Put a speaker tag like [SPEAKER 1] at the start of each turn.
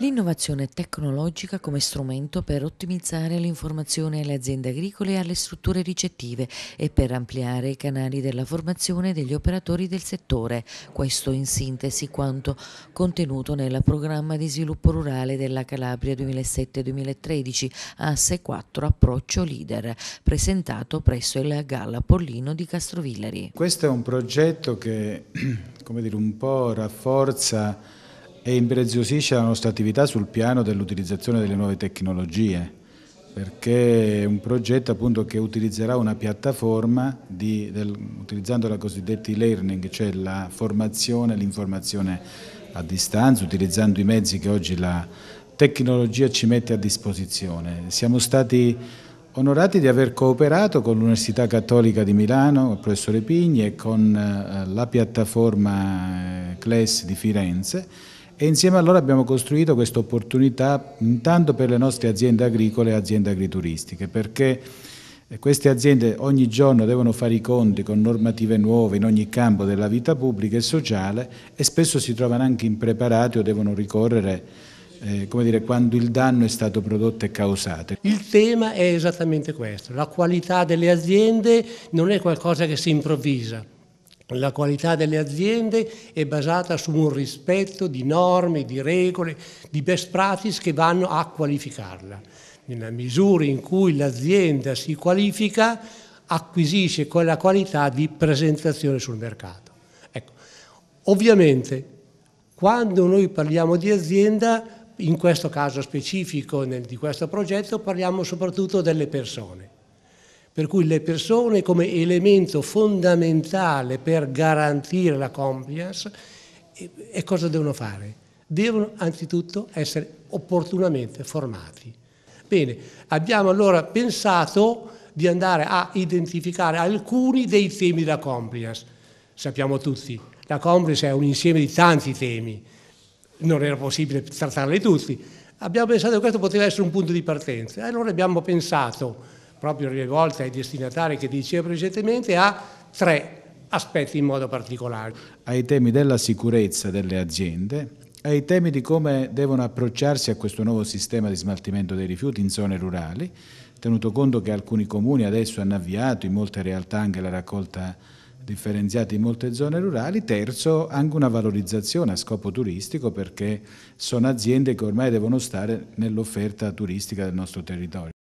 [SPEAKER 1] L'innovazione tecnologica come strumento per ottimizzare l'informazione alle aziende agricole e alle strutture ricettive e per ampliare i canali della formazione degli operatori del settore. Questo in sintesi quanto contenuto nel programma di sviluppo rurale della Calabria 2007-2013, asse 4 approccio leader, presentato presso il Galla Pollino di Castrovillari. Questo
[SPEAKER 2] è un progetto che come dire, un po' rafforza e impreziosisce la nostra attività sul piano dell'utilizzazione delle nuove tecnologie, perché è un progetto appunto che utilizzerà una piattaforma di, del, utilizzando la cosiddetta e-learning, cioè la formazione l'informazione a distanza, utilizzando i mezzi che oggi la tecnologia ci mette a disposizione. Siamo stati onorati di aver cooperato con l'Università Cattolica di Milano, il professore Pigni, e con eh, la piattaforma eh, CLES di Firenze e insieme a loro abbiamo costruito questa opportunità intanto per le nostre aziende agricole e aziende agrituristiche, perché queste aziende ogni giorno devono fare i conti con normative nuove in ogni campo della vita pubblica e sociale e spesso si trovano anche impreparati o devono ricorrere eh, come dire, quando il danno è stato prodotto e causato. Il
[SPEAKER 3] tema è esattamente questo, la qualità delle aziende non è qualcosa che si improvvisa, la qualità delle aziende è basata su un rispetto di norme, di regole, di best practice che vanno a qualificarla. Nella misura in cui l'azienda si qualifica, acquisisce quella qualità di presentazione sul mercato. Ecco. Ovviamente, quando noi parliamo di azienda, in questo caso specifico nel, di questo progetto, parliamo soprattutto delle persone per cui le persone come elemento fondamentale per garantire la compliance, e cosa devono fare? Devono anzitutto essere opportunamente formati. Bene, abbiamo allora pensato di andare a identificare alcuni dei temi della compliance. Sappiamo tutti, la compliance è un insieme di tanti temi, non era possibile trattarli tutti. Abbiamo pensato che questo poteva essere un punto di partenza. Allora abbiamo pensato proprio rivolta ai destinatari che dicevo precedentemente, ha tre aspetti in modo particolare.
[SPEAKER 2] Ai temi della sicurezza delle aziende, ai temi di come devono approcciarsi a questo nuovo sistema di smaltimento dei rifiuti in zone rurali, tenuto conto che alcuni comuni adesso hanno avviato in molte realtà anche la raccolta differenziata in molte zone rurali, terzo anche una valorizzazione a scopo turistico perché sono aziende che ormai devono stare nell'offerta turistica del nostro territorio.